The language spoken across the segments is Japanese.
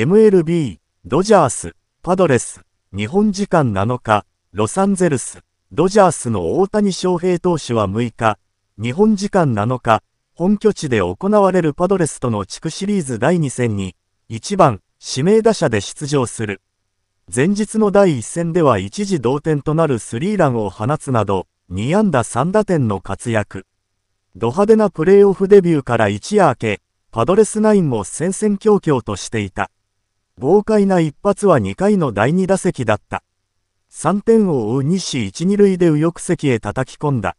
MLB、ドジャース、パドレス、日本時間7日、ロサンゼルス、ドジャースの大谷翔平投手は6日、日本時間7日、本拠地で行われるパドレスとの地区シリーズ第2戦に、1番、指名打者で出場する。前日の第1戦では一時同点となるスリーランを放つなど、2安打3打点の活躍。ド派手なプレーオフデビューから一夜明け、パドレスナインも戦々恐々としていた。豪快な一発は2回の第2打席だった。3点を追う西1、2塁で右翼席へ叩き込んだ。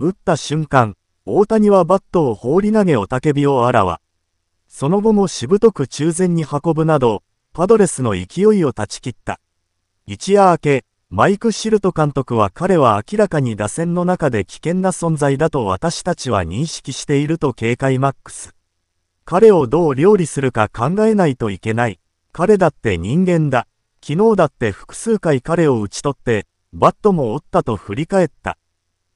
打った瞬間、大谷はバットを放り投げ雄たけびをあらわ。その後もしぶとく中前に運ぶなど、パドレスの勢いを断ち切った。一夜明け、マイク・シルト監督は彼は明らかに打線の中で危険な存在だと私たちは認識していると警戒マックス。彼をどう料理するか考えないといけない。彼だって人間だ。昨日だって複数回彼を打ち取って、バットも折ったと振り返った。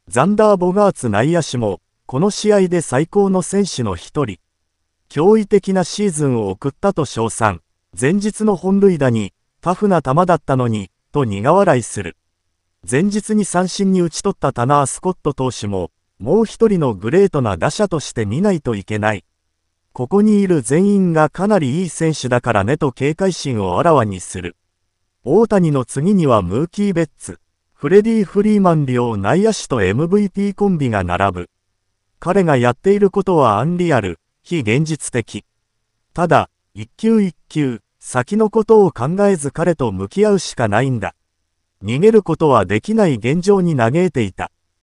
ザンダー・ボガーツ内野手も、この試合で最高の選手の一人。驚異的なシーズンを送ったと称賛。前日の本塁打に、タフな球だったのに、と苦笑いする。前日に三振に打ち取ったタナー・スコット投手も、もう一人のグレートな打者として見ないといけない。ここにいる全員がかなりいい選手だからねと警戒心をあらわにする。大谷の次にはムーキー・ベッツ、フレディ・フリーマン両内野手と MVP コンビが並ぶ。彼がやっていることはアンリアル、非現実的。ただ、一球一球、先のことを考えず彼と向き合うしかないんだ。逃げることはできない現状に嘆いていた。